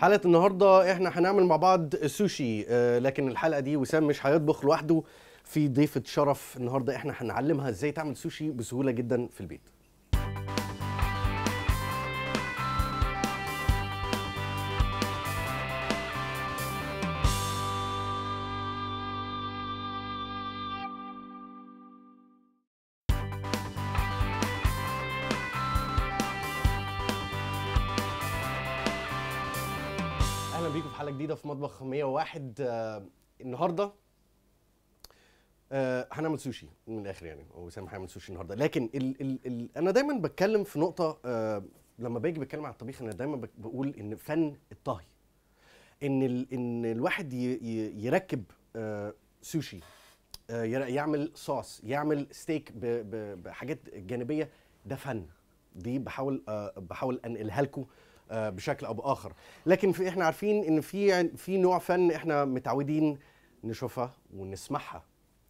حلقه النهارده احنا هنعمل مع بعض سوشي آه، لكن الحلقه دي وسام مش هيطبخ لوحده في ضيفه شرف النهارده احنا هنعلمها ازاي تعمل سوشي بسهوله جدا في البيت حلقه جديده في مطبخ 101 آه النهارده آه هنعمل سوشي من الاخر يعني وسام هيعمل سوشي النهارده لكن الـ الـ الـ انا دايما بتكلم في نقطه آه لما باجي بتكلم على الطبيخ انا دايما بقول ان فن الطهي ان ان الواحد يركب آه سوشي آه يعمل صوص يعمل ستيك بحاجات جانبيه ده فن دي بحاول آه بحاول انقلها لكم آه، بشكل او باخر لكن في احنا عارفين ان في يعني في نوع فن احنا متعودين نشوفها ونسمعها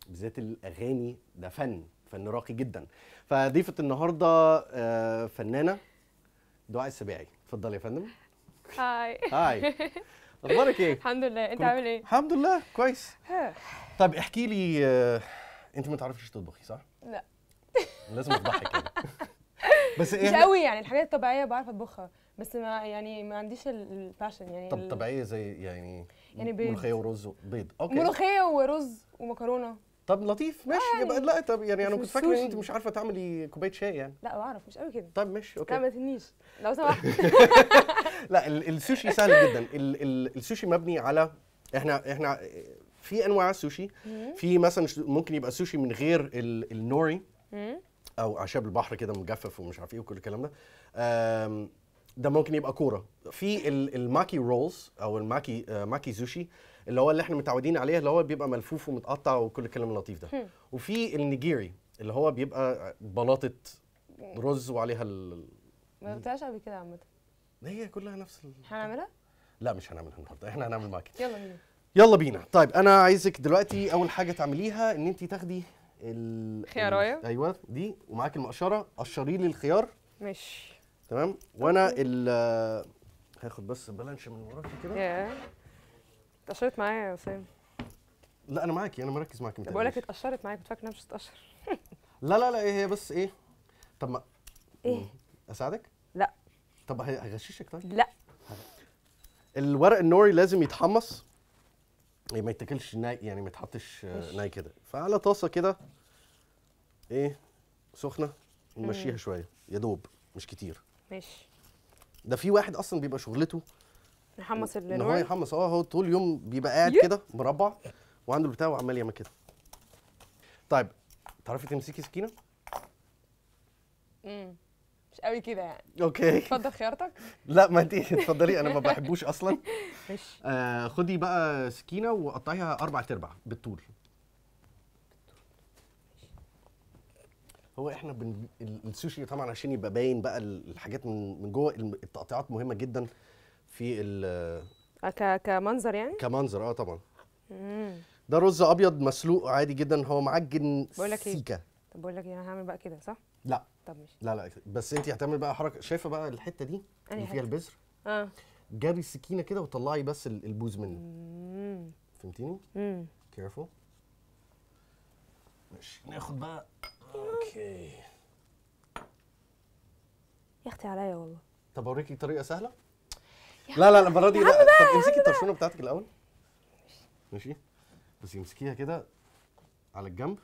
بالذات الاغاني ده فن فن راقي جدا فضيفه النهارده آه، فنانه دعاء السباعي اتفضلي يا فندم هاي هاي اخبارك ايه الحمد لله انت عامل ايه الحمد لله كويس طب احكي لي آه، انت ما تعرفيش تطبخي صح لا لازم اضحك بس إيه مش يعني قوي يعني الحاجات الطبيعيه بعرف اطبخها بس ما يعني ما عنديش الباشن يعني طب طبيعيه زي يعني يعني بيض ملوخيه ورز بيض اوكي ملوخيه ورز ومكرونه طب لطيف آه، ماشي يعني يبقى لا طب يعني انا كنت فاكره ان انت مش عارفه تعملي كوبايه شاي يعني لا بعرف مش قوي كده طب ماشي اوكي لا ما تهنيش لو سمحت لا السوشي سهل جدا السوشي مبني على احنا احنا في انواع السوشي في مثلا ممكن يبقى سوشي من غير النوري او اعشاب البحر كده مجفف ومش عارف ايه وكل الكلام ده ده ممكن يبقى كوره في الماكي رولز او الماكي آه ماكي زوشي اللي هو اللي احنا متعودين عليه اللي هو بيبقى ملفوف ومتقطع وكل الكلام اللطيف ده وفي النيجيري اللي هو بيبقى بلاطه رز وعليها ال ما قلتهاش قبل كده عامه هي كلها نفس ال... هنعملها لا مش هنعملها النهارده احنا هنعمل ماكي يلا بينا يلا بينا طيب انا عايزك دلوقتي اول حاجه تعمليها ان انت تاخدي ال... خيارايه ايوه دي ومعاكي المقشره قشري لي الخيار ماشي تمام وانا ال هاخد بس بلانش من وراكي كده ياه اتقشرت معايا يا وسام لا انا معاكي انا مركز معاكي بقول لك اتقشرت معايا كنت فاكره انها مش هتتقشر لا لا لا ايه هي بس ايه طب ما ايه اساعدك لا طب هغششك طيب لا الورق النوري لازم يتحمص يعني ما يتاكلش ناي يعني ما يتحطش ناي آه، كده فعلى طاسه كده ايه سخنه نمشيها شويه يا دوب مش كتير ماشي ده في واحد اصلا بيبقى شغلته يحمص اللينوير هو يحمص اه هو طول اليوم بيبقى قاعد كده مربع وعنده البتاع وعمال يعمل كده طيب تعرفي تمسكي سكينه؟ امم مش قوي كده يعني اوكي اتفضل خيارتك لا ما انت اتفضلي انا ما بحبوش اصلا ماشي آه خدي بقى سكينه وقطعيها اربع تربع بالطول هو احنا بن... السوشي طبعا عشان يبقى باين بقى الحاجات من من جوه التقطيعات مهمه جدا في ال آه، ك... كمنظر يعني كمنظر اه طبعا ده رز ابيض مسلوق عادي جدا هو معجن بقولك إيه؟ سيكا إيه؟ طب بقول لك إيه، انا هعمل بقى كده صح لا طب مش لا لا بس انت هتعمل بقى حركه شايفه بقى الحته دي اللي فيها البذر اه جابي السكينه كده وطلعي بس البوز منه فهمتيني كيرفول ماشي ناخد بقى اوكي يا اختي عليا والله طب اوريكي طريقه سهله لا لا المره دي لا طب امسكي الطرشونه بتاعتك الاول ماشي بس امسكيها كده على الجنب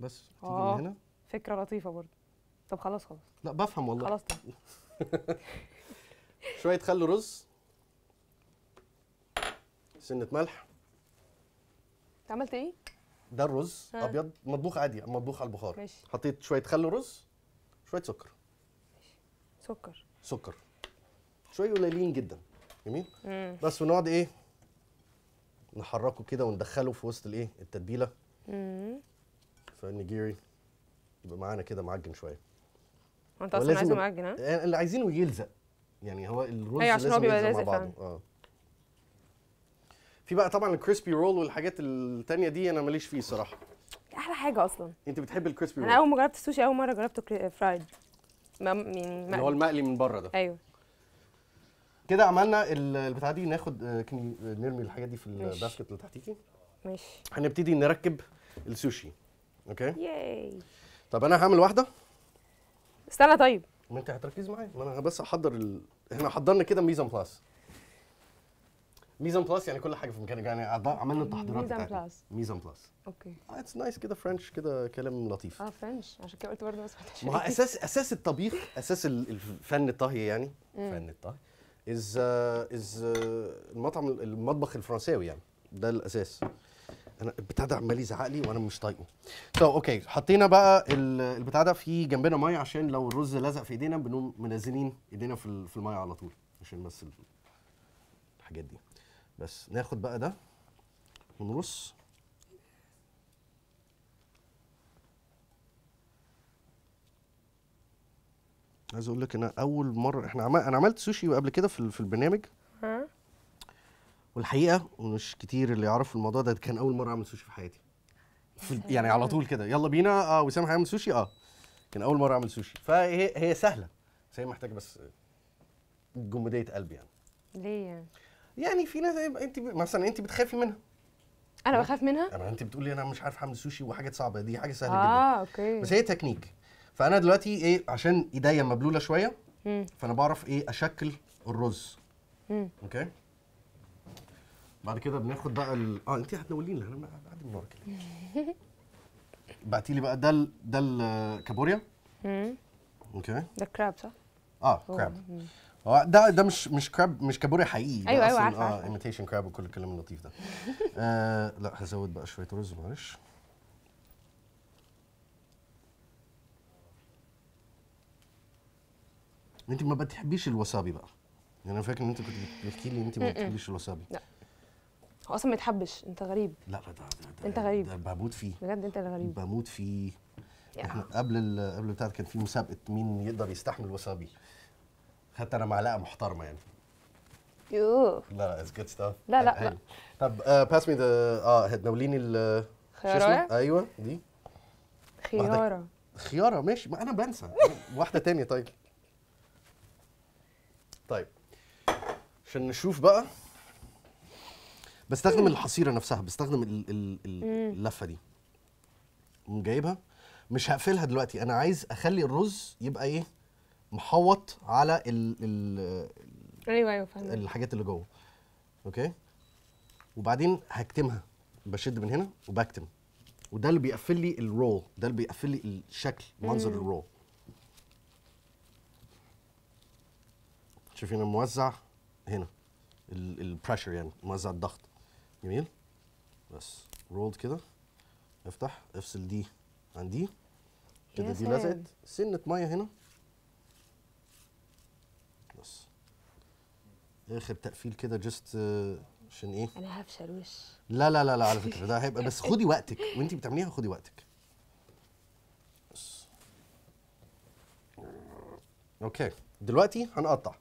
بس تيجي من آه، هنا فكره لطيفه برضه طب خلاص خلاص لا بفهم والله خلاص طب شويه خل رز سنه ملح عملت ايه ده الرز ها. ابيض مطبوخ عادي مطبوخ على البخار ماشي حطيت شويه خل رز شويه سكر ماشي سكر سكر شويه قليلين جدا جميل مم. بس ونقعد ايه نحركه كده وندخله في وسط الايه التتبيله امم فالنيجيري يبقى معانا كده معجن شويه انت اصلا عايزه معجن ها؟ آه، اللي عايزينه يلزق يعني هو الرز أيوة، لازم يلزق مع بعضه اه في بقى طبعا الكريسبي رول والحاجات التانيه دي انا ماليش فيه صراحه احلى حاجه اصلا انت بتحب الكريسبي رول انا اول ما جربت السوشي اول مره جربته فرايد آه، يعني اللي هو المقلي من بره ده ايوه كده عملنا البتاع دي ناخد آه، آه، نرمي الحاجات دي في الباسكت اللي تحتيكي ماشي هنبتدي نركب السوشي اوكي ياي طب انا هعمل واحده استنى طيب ما انت هتركز معايا ما انا بس احضر ال... احنا حضرنا كده ميزان بلاس ميزان بلس يعني كل حاجه في مكان يعني عملنا التحضيرات ميزان بلس ميزان بلس اوكي اتس آه، نايس كده فرنش كده كلام لطيف اه فرنش عشان كده قلت برضه ما سمعتش ما اساس اساس الطبيخ اساس الفن الطهي يعني مم. فن الطهي از از uh، uh، المطعم المطبخ الفرنساوي يعني ده الاساس انا البتاع ده عمال يزعق لي وانا مش طايقه سو so, اوكي okay. حطينا بقى البتاع ده في جنبنا ميه عشان لو الرز لزق في ايدينا بنقوم منزلين ايدينا في الميه على طول عشان بس الحاجات دي بس ناخد بقى ده ونرص عايز اقول لك انا اول مره احنا عمل انا عملت سوشي قبل كده في, في البرنامج والحقيقه مش كتير اللي يعرفوا الموضوع ده كان اول مره اعمل سوشي في حياتي في يعني على طول كده يلا بينا اه وسام هيعمل سوشي اه كان اول مره اعمل سوشي فهي هي سهله بس هي محتاجه بس جمدية قلب يعني ليه يعني يعني في ناس انت ب... مثلا انت بتخافي منها انا بخاف منها انا انت بتقولي انا مش عارف اعمل سوشي وحاجات صعبه دي حاجه سهله آه، جدا اه اوكي بس هي تكنيك فانا دلوقتي ايه عشان ايديا مبلوله شويه مم. فانا بعرف ايه اشكل الرز مم. اوكي بعد كده بناخد بقى ال... اه انت هتنوليني انا بعد النار كده بعتي لي بقى ده ال... ده الكابوريا اوكي ده كراب صح؟ اه كراب ده ده مش مش كراب مش كابوري حقيقي ايوه ايوه عارفه اه ايميتيشن كراب وكل الكلام اللطيف ده آه لا هزود بقى شويه رز معلش انت ما بتحبيش الوسابي بقى يعني انا فاكر ان انت كنت بتحكي لي ان انت ما بتحبيش الوسابي لا هو اصلا ما يتحبش انت غريب لا ده, ده, ده انت غريب ده بموت فيه بجد انت اللي غريب بموت فيه احنا قبل قبل بتاعت كان في مسابقه مين يقدر يستحمل وسابي خدت انا معلقه محترمه يعني يوه لا لا اتس جود ستاف لا لا لا طب باس مي ذا اه, آه، ناوليني ال خيارة ايوه دي خيارة خيارة ماشي ما انا بنسى واحدة تانية طيب طيب عشان نشوف بقى بستخدم الحصيرة نفسها بستخدم اللفة دي جايبها مش هقفلها دلوقتي انا عايز اخلي الرز يبقى ايه محوط على ال ال ايوه ايوه فهمت الحاجات اللي جوه اوكي وبعدين هكتمها بشد من هنا وبكتم وده اللي بيقفل لي الرول ده اللي بيقفل لي الشكل منظر الرول شايفين الموزع هنا البريشر يعني موزع الضغط جميل بس رولد كده افتح افصل دي عن دي كده دي لزقت سنه ميه هنا اخر تقفيل كده جست آه، عشان ايه انا هفشل وش لا لا لا لا على فكره ده هيبقى بس خدي وقتك وانت بتعمليها خدي وقتك بس اوكي دلوقتي هنقطع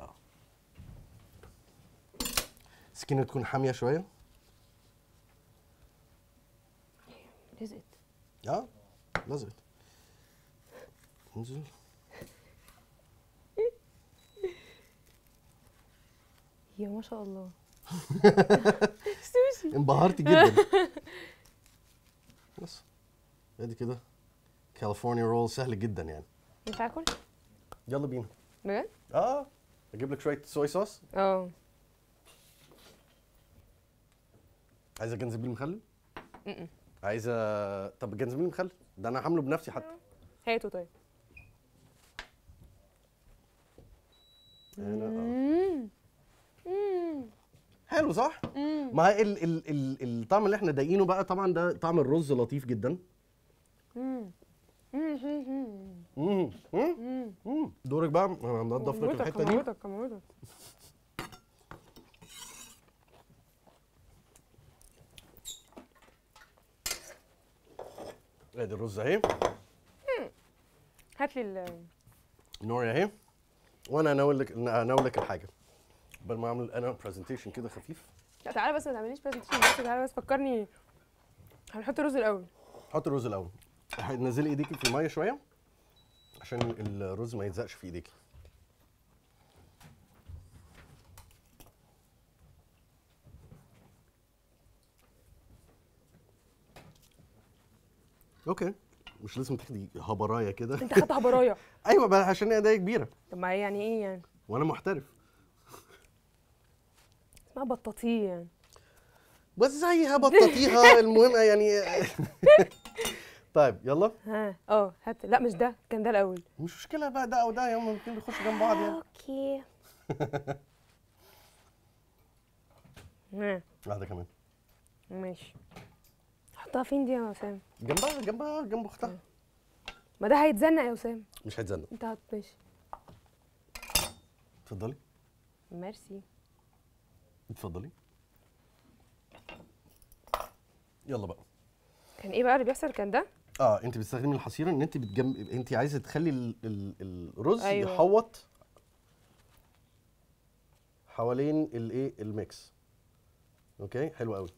آه. سكينه السكينه تكون حاميه شويه لزقت اه لزقت انزل يا ما شاء الله سوشي انبهرت جدا بس ادي كده كاليفورنيا رول سهل جدا يعني ينفع اكل؟ يلا بينا بجد؟ اه اجيب لك شويه صويا صوص اه عايزه جنزبيل مخلل؟ عايزه طب جنزبيل مخلل ده انا هعمله بنفسي حتى آه. هاته طيب انا اه حلو صح؟ ما هي ال ال ال الطعم اللي احنا دايقينه بقى طبعا ده طعم الرز لطيف جدا. دورك بقى انا هنضف لك الحته دي. كموتك كموتك ادي الرز اهي. هات لي النور اهي وانا هناول لك هناول لك الحاجه. قبل ما اعمل انا برزنتيشن كده خفيف لا تعالى بس ما تعمليش برزنتيشن بس تعالى بس فكرني هنحط الرز الاول حط الرز الاول نزلي ايديكي في الميه شويه عشان الرز ما يتزقش في ايديكي اوكي مش لازم تاخدي هبرايه كده انت خدت هبرايه ايوه بقى عشان هي ايديا كبيره طب ما يعني ايه يعني وانا محترف ما بططيه يعني وزعيها هبطاطيها المهم يعني طيب يلا ها اه هات لا مش ده كان ده الاول مش مشكله بقى ده او ده يوم ممكن بيخشوا جنب بعض يعني اوكي ها واحده كمان ماشي حطها فين دي يا وسام جنبها جنبها جنب اختها ما ده هيتزنق يا وسام مش هيتزنق انت هت اتفضلي ميرسي اتفضلي يلا بقى كان ايه بقى اللي بيحصل كان ده اه انت بتستخدمي الحصيره ان انت بتجم انت عايزه تخلي ال... ال... الرز أيوة. يحوط حوالين الايه الميكس اوكي حلو قوي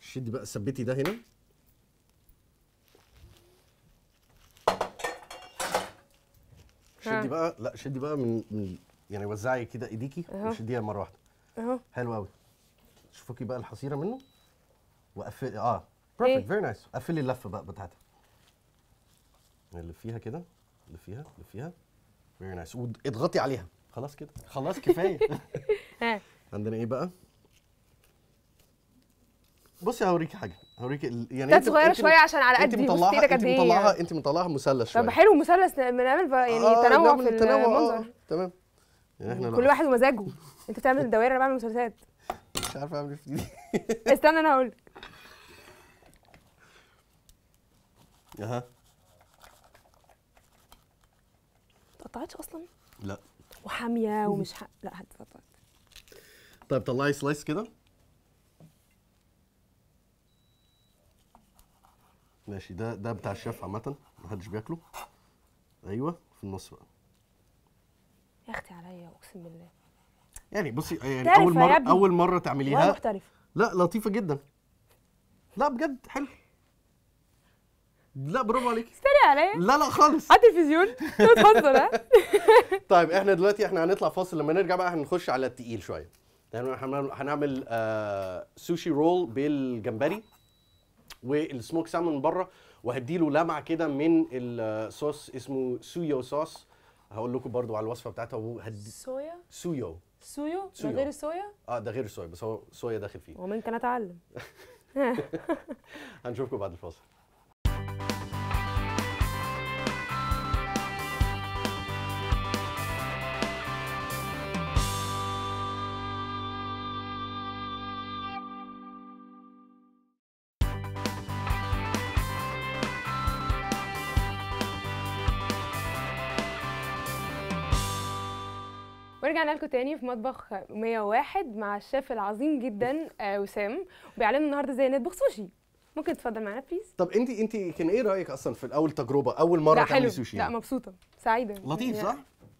شدي بقى ثبتي ده هنا شدي بقى لا شدي بقى من من يعني وزعي كده ايديكي وشديها مره واحده اهو حلو قوي شوفوكي بقى الحصيره منه وقفلي اه بيرفكت فيري نايس قفلي اللفه بقى بتاعتها اللي فيها كده اللي فيها اللي فيها فيري نايس واضغطي عليها خلاص كده خلاص كفايه عندنا ايه بقى بصي هوريكي حاجه هوريكي يعني كانت صغيره شويه عشان على قد مطلعها كانت ايه انت مطلعها انت مطلعها مثلث شويه طب حلو مثلث بنعمل يعني آه تنوع في آه، المنظر آه تمام يعني احنا كل واحد ومزاجه انت بتعمل الدوائر انا بعمل مسلسلات مش عارف اعمل ايه في دي استنى انا هقول اها اتقطعتش اصلا لا وحاميه ومش ح... لا هتقطعت طيب طلعي سلايس كده ماشي ده ده بتاع الشيف عامه محدش بياكله ايوه في النص بقى عليا اقسم بالله يعني بصي يعني اول مره اول مره تعمليها محترفه لا لطيفه جدا لا بجد حلو لا برافو عليكي استني عليا لا لا خالص على التلفزيون انت بتهزر ها طيب احنا دلوقتي احنا هنطلع فاصل لما نرجع بقى هنخش على التقيل شويه لان يعني هنعمل آه سوشي رول بالجمبري والسموك سامون بره وهديله لمعه كده من الصوص آه، اسمه سويو صوص هقول لكم برضو على الوصفه بتاعتها وهد... سويا سويو سويو ده غير الصويا اه ده غير الصويا بس هو صويا داخل فيه ومن كان اتعلم هنشوفكم بعد الفاصل ورجعنا لكم تاني في مطبخ 101 مع الشيف العظيم جدا آه، وسام وبيعلمنا النهارده ازاي نطبخ سوشي ممكن تفضل معانا بليز طب انت انت كان ايه رايك اصلا في الاول تجربه اول مره تعملي سوشي لا يعني؟ مبسوطه سعيده لطيف يعني صح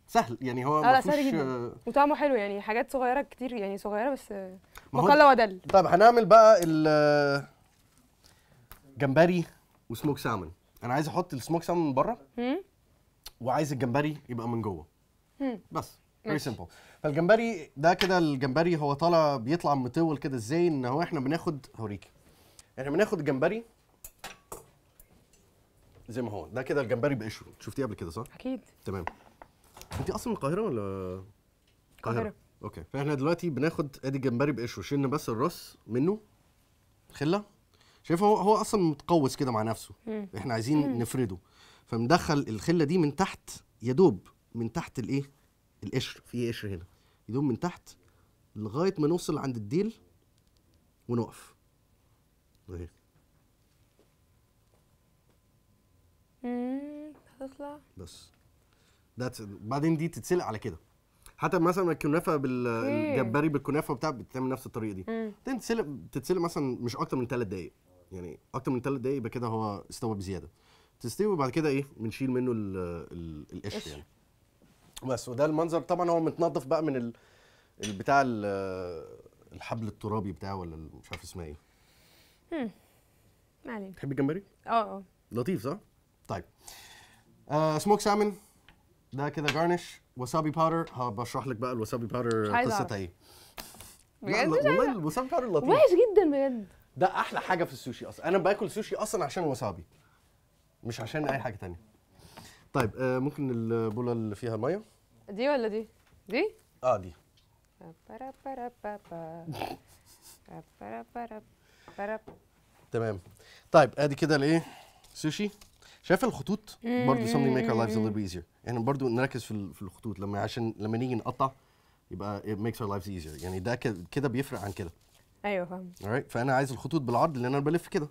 سهل يعني هو آه سهل جدا وطعمه حلو يعني حاجات صغيره كتير يعني صغيره بس آه، مقله ودل طب هنعمل بقى الجمبري وسموك سالمون انا عايز احط السموك سالمون من بره وعايز الجمبري يبقى من جوه بس فيري سمبل فالجمبري ده كده الجمبري هو طالع بيطلع مطول كده ازاي ان هو احنا بناخد هوريكي احنا بناخد الجمبري زي ما هو ده كده الجمبري بقشره شفتيه قبل كده صح؟ اكيد تمام انت اصلا من القاهره ولا القاهره اوكي فاحنا دلوقتي بناخد ادي الجمبري بقشره شلنا بس الراس منه خله شايف هو هو اصلا متقوس كده مع نفسه مم. احنا عايزين مم. نفرده فمدخل الخله دي من تحت يا دوب من تحت الايه القشر في قشر هنا يدوم من تحت لغايه ما نوصل عند الديل ونقف اهي طيب. هتطلع بس ده بعدين دي تتسلق على كده حتى مثلا الكنافه بالجمبري بالكنافه وبتاع بتعمل نفس الطريقه دي بعدين تتسلق تتسلق مثلا مش اكتر من ثلاث دقائق يعني اكتر من ثلاث دقائق يبقى كده هو استوى بزياده تستوي وبعد كده ايه بنشيل منه القشر يعني بس وده المنظر طبعا هو متنظف بقى من ال... البتاع الحبل الترابي بتاعه ولا مش عارف اسمها ايه ما علينا تحبي الجمبري؟ اه اه لطيف صح؟ طيب آه سموك سامن ده كده جارنش وسابي باودر هبشرح لك بقى الوسابي باودر قصتها ايه بجد والله الوسابي باودر لطيف وحش جدا بجد ده احلى حاجه في السوشي اصلا انا باكل سوشي اصلا عشان الوسابي مش عشان اي حاجه تانية طيب آه ممكن البوله اللي فيها الميه دي ولا دي دي اه دي تمام طيب ادي كده الايه سوشي شايف الخطوط برضه something make our lives a little easier احنا يعني برضه نركز في في الخطوط لما عشان لما نيجي نقطع يبقى it makes our lives easier يعني ده كده بيفرق عن كده ايوه فاهم right. فانا عايز الخطوط بالعرض لان انا بلف كده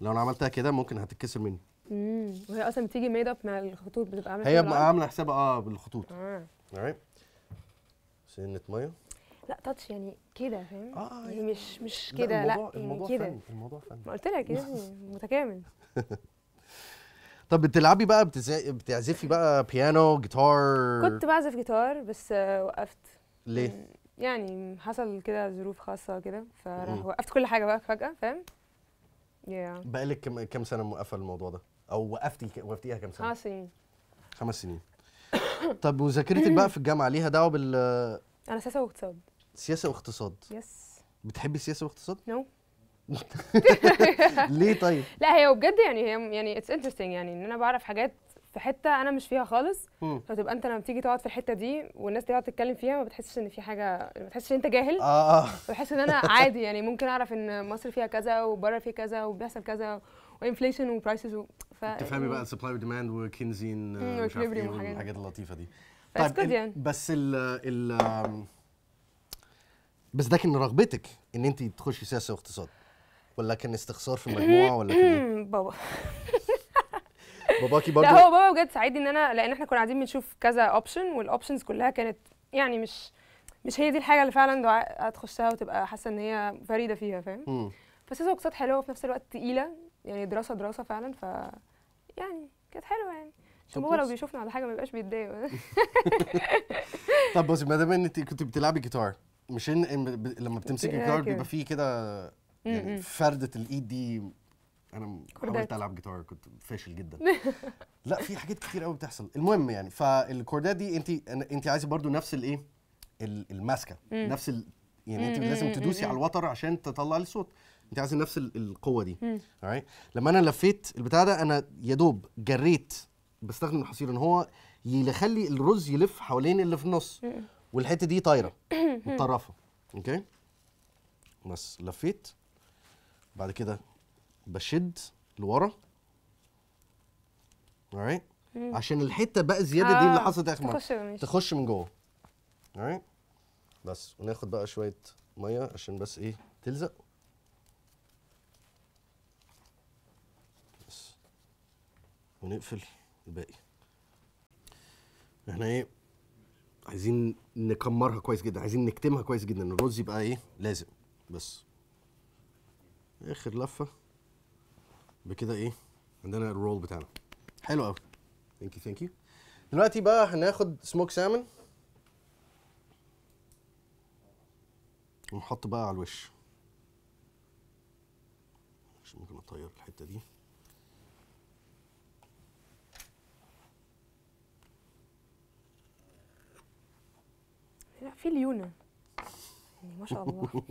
لو انا عملتها كده ممكن هتتكسر مني امم وهي اصلا بتيجي ميد اب مع الخطوط بتبقى عامله هي بتبقى عامله حساب اه بالخطوط اه سنه ميه لا تاتش يعني كده فاهم اه, آه، يعني مش مش كده لا, لا يعني كده الموضوع فن ما قلت لك كده متكامل طب بتلعبي بقى بتزي... بتعزفي بقى بيانو جيتار كنت بعزف جيتار بس وقفت ليه يعني-, يعني حصل كده ظروف خاصه كده فوقفت كل حاجه بقى فجاه فاهم yeah. بقالك كم كم سنه موقفه الموضوع ده او وقفتي وقفتيها كام سنه؟ خمس سنين خمس سنين طب وذاكرتك بقى في الجامعه ليها دعوه بال انا سياسه واقتصاد سياسه واقتصاد يس بتحبي السياسه والاقتصاد؟ نو ليه طيب؟ لا هي بجد يعني هي يعني اتس انترستنج يعني ان انا بعرف حاجات في حته انا مش فيها خالص فتبقى انت لما بتيجي تقعد في الحته دي والناس تقعد تتكلم فيها ما بتحسش ان في حاجه ما بتحسش ان انت جاهل اه, آه. بحس ان انا عادي يعني ممكن اعرف ان مصر فيها كذا وبره فيها كذا وبيحصل كذا وانفليشن وبرايسز ف تفهمي يعني بقى سبلاي وديماند وكينزين الحاجات اللطيفه دي طيب يعني. بس ال ال بس ده كان رغبتك ان انت تخشي سياسه واقتصاد ولا كان استخسار في المجموعه ولا كان ايه؟ بابا باباكي برضه لا هو بابا بجد ساعدني ان انا لان احنا كنا قاعدين بنشوف كذا اوبشن والاوبشنز كلها كانت يعني مش مش هي دي الحاجه اللي فعلا هتخشها وتبقى حاسه ان هي فريده فيها فاهم فسياسه واقتصاد حلوه وفي نفس الوقت تقيله يعني دراسه دراسه فعلا ف يعني كانت حلوه يعني عشان هو لو بيشوفنا على حاجه ما يبقاش بيتضايق طب بصي ما دام انت كنت بتلعبي جيتار مش ان لما بتمسكي جيتار بيبقى فيه كده يعني فرده الايد دي انا حاولت العب جيتار كنت فاشل جدا لا في حاجات كتير قوي بتحصل المهم يعني فالكوردات دي انت انت عايزه برضو نفس الايه الماسكه نفس ال... يعني انت لازم تدوسي على الوتر عشان تطلع الصوت انت عايز نفس القوه دي right. لما انا لفيت البتاع ده انا يا دوب جريت بستخدم الحصير ان هو يخلي الرز يلف حوالين اللي في النص والحته دي طايره متطرفه اوكي بس لفيت بعد كده بشد لورا right. عشان الحته بقى الزياده دي اللي آه، حصلت اخر مره تخش من جوه right. بس وناخد بقى شويه ميه عشان بس ايه تلزق ونقفل الباقي احنا ايه عايزين نكمرها كويس جدا عايزين نكتمها كويس جدا الرز يبقى ايه لازم بس اخر لفه بكده ايه عندنا الرول بتاعنا حلو قوي ثانك يو ثانك يو دلوقتي بقى هناخد سموك سالمون ونحط بقى على الوش مش ممكن اطير الحته دي لا في ليونه يعني ما شاء الله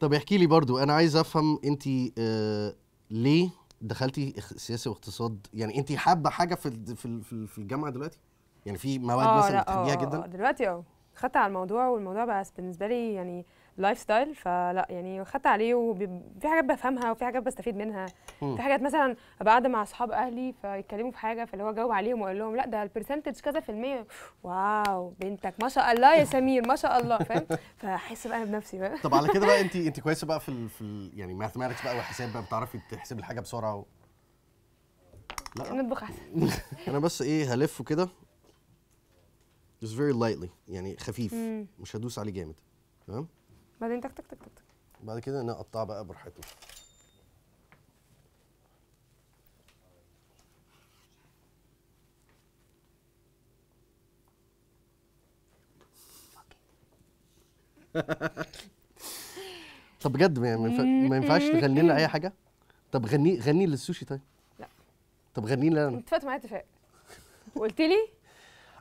طب احكي لي برضو انا عايز افهم انت آه ليه دخلتي سياسه واقتصاد يعني انت حابه حاجه في في في الجامعه دلوقتي يعني في مواد آه، مثلا بتحبيها آه، جدا اه دلوقتي اه خدت على الموضوع والموضوع بقى بالنسبه لي يعني لايف ستايل فلا يعني خدت عليه وفي حاجات بفهمها وفي حاجات بستفيد منها في حاجات مثلا ابقى مع اصحاب اهلي فيتكلموا في حاجه فاللي هو جاوب عليهم واقول لهم لا ده البرسنتج كذا في الميه واو بنتك ما شاء الله يا سمير ما شاء الله فاهم فاحس بقى بنفسي بقى طب على كده بقى انت انت كويسه بقى في في يعني ماثماتكس بقى وحساب بقى بتعرفي تحسبي الحاجه بسرعه و... لا نطبخ احسن انا بس ايه هلفه كده just very lightly يعني خفيف مم. مش هدوس عليه جامد تمام بعدين تك تك تك تك بعد كده نقطعه بقى براحتنا طب بجد ما ينفع ما ينفعش تغني لنا اي حاجه طب غني غني للسوشي طيب لا طب غني لنا انا اتفقت معايا اتفاق وقلت لي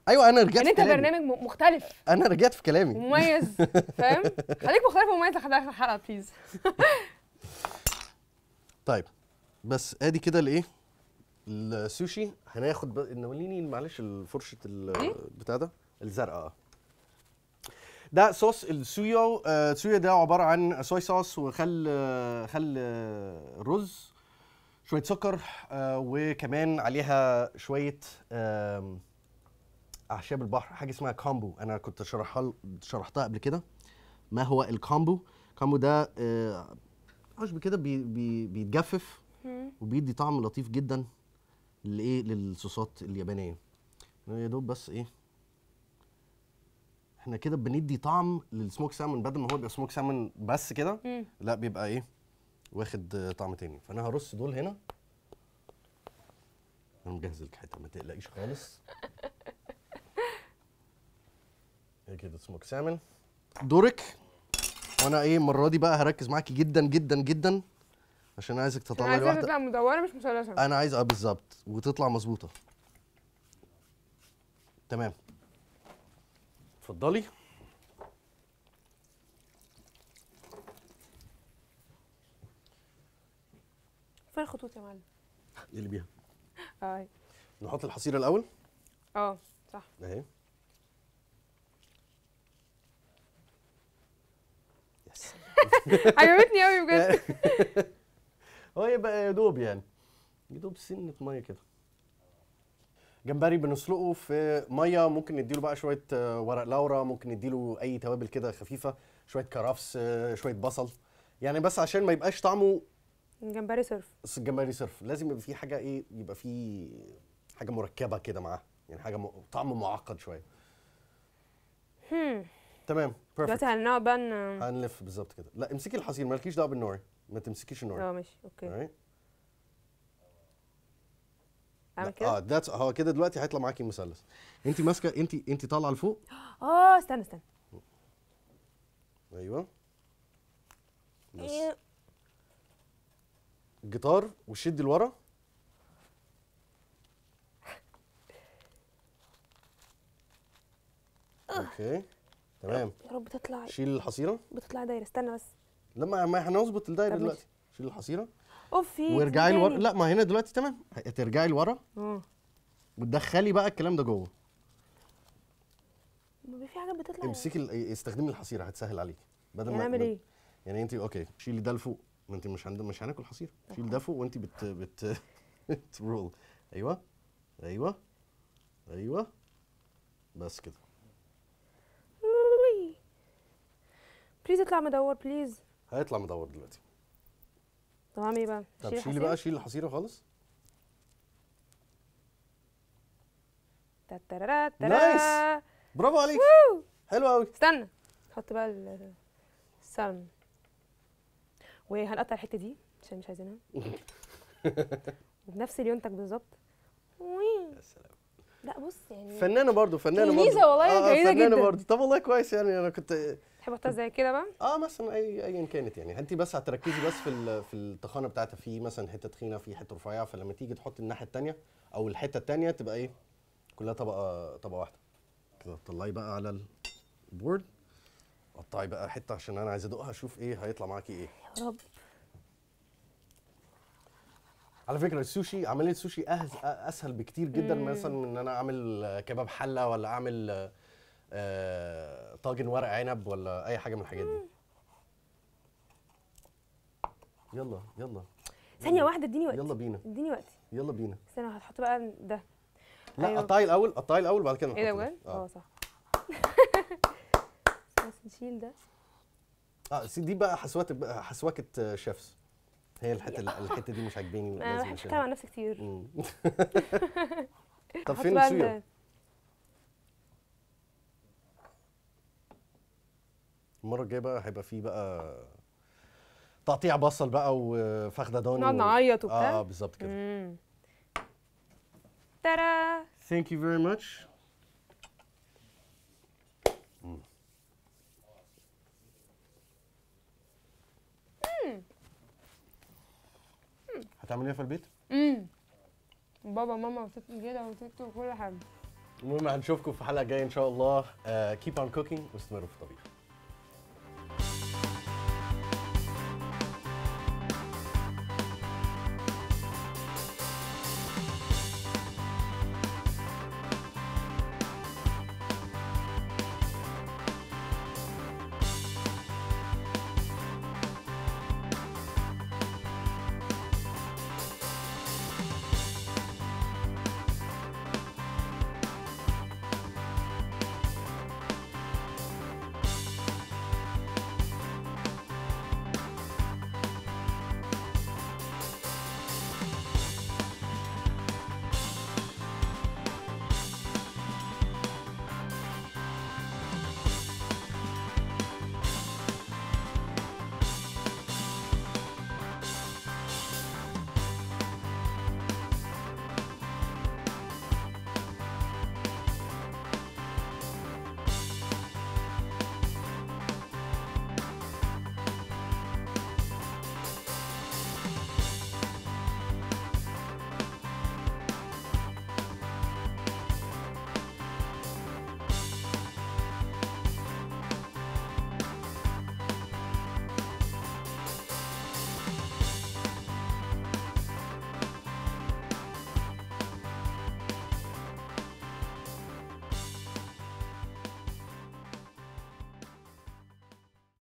ايوه انا رجعت يعني انت برنامج مختلف انا رجعت في كلامي مميز فاهم خليك مختلف ومميز لحد اخر حلقه بليز طيب بس ادي كده الايه السوشي هناخد ب... نوليني معلش الفرشه البتاع إيه؟ ده الزرقاء ده صوص السويا آه، السويا ده عباره عن سوي صوص وخل آه، خل آه، رز شويه سكر وكمان عليها شويه اعشاب البحر حاجه اسمها كامبو انا كنت شرحها شرحتها قبل كده ما هو الكامبو كامبو ده آه عشب كده بي بي بيتجفف وبيدي طعم لطيف جدا لايه للصوصات اليابانيه يا دوب بس ايه احنا كده بندي طعم للسموك سامون بدل ما هو بيبقى سموك سامون بس كده لا بيبقى ايه واخد طعم تاني فانا هرص دول هنا انا مجهز لك حته ما تقلقيش خالص هي كده سموك سامن دورك وانا ايه المره دي بقى هركز معاكي جدا جدا جدا عشان عايزك تطلعي واحده عايزك تطلع مدوره مش مثلثه انا عايز اه بالظبط وتطلع مظبوطه تمام اتفضلي فين الخطوط يا معلم اللي بيها اه نحط الحصيره الاول اه صح اهي بس عجبتني قوي بجد هو يبقى يا دوب يعني يا دوب سنه ميه كده جمبري بنسلقه في ميه ممكن نديله بقى شويه آه، ورق لورا ممكن نديله اي توابل كده خفيفه شويه كرفس آه، شويه بصل يعني بس عشان ما يبقاش طعمه جمبري صرف جمبري صرف لازم يبقى فيه حاجه ايه يبقى فيه حاجه مركبه كده معاه يعني حاجه م... طعم معقد شويه تمام بيرفكت دلوقتي هنقعد بقى هنلف بالظبط كده لا امسكي الحصير مالكيش دعوه بالنوري ما تمسكيش النوري اه ماشي اوكي اعمل كده اه هو كده دلوقتي هيطلع معاكي مثلث انت ماسكه انت انت طالعه لفوق اه استنى استنى ايوه الجيتار إيه؟ والشد لورا آه. اوكي تمام يا رب تطلع شيل الحصيره بتطلع دايره استنى بس لما ما احنا هنظبط الدايره دلوقتي شيل الحصيره اوف وارجعي لورا لا ما هنا دلوقتي تمام هترجعي لورا وتدخلي بقى الكلام ده جوه ما في حاجه بتطلع امسكي ال... استخدمي الحصيره هتسهل عليكي بدل يعني ما نعمل ايه يعني انت اوكي شيلي ده لفوق ما انت مش عند... مش هناكل حصيره شيلي ده فوق وانت بت بت ترول ايوه ايوه ايوه بس كده بليز اطلع مدور بليز هيطلع مدور دلوقتي طب اعمل ايه بقى؟ طب شيلي بقى شيل الحصيره خالص نايس برافو عليك حلو قوي استنى حط بقى السلم وهنقطع الحته دي عشان مش عايزينها وبنفس اليونتك بالظبط يا سلام لا بص يعني فنانه برضه فنانه برضه ميزه والله آه جيده آه، جدا فنانه برضه طب والله كويس يعني انا كنت تحب تحطها زي كده بقى؟ اه مثلا اي ايا كانت يعني انت بس هتركزي بس في في التخانه بتاعتها في مثلا حته تخينه في حته رفيعه فلما تيجي تحطي الناحيه الثانيه او الحته الثانيه تبقى ايه؟ كلها طبقه طبقه واحده كده تطلعي بقى على البورد قطعي بقى حته عشان انا عايز ادوقها اشوف ايه هيطلع معاكي ايه يا رب على فكره السوشي عمليه السوشي اسهل بكتير جدا مثلا من ان انا اعمل كباب حله ولا اعمل آه، طاجن ورق عنب ولا اي حاجه من الحاجات دي يلا يلا ثانيه واحده اديني وقت يلا بينا اديني وقت يلا بينا استنى هتحط بقى ده لا أيوة. قطعي الاول قطعي الاول وبعد كده ايه ده بجد؟ آه. اه صح بس نشيل ده اه دي بقى حسوات حسوكه شيفس هي الحته الحته دي مش عاجباني انا بحب اتكلم عن نفسي كتير طب فين السويا؟ المره الجايه بقى هيبقى فيه بقى تقطيع بصل بقى وفخده دوني نقعد نعيط وبتاع اه بالظبط كده ترى ثانك يو فيري ماتش هتعمليها في البيت؟ امم بابا ماما وست كده وست وكل حاجه المهم هنشوفكم في حلقه جايه ان شاء الله كيب اون كوكينج واستمروا في الطبيخ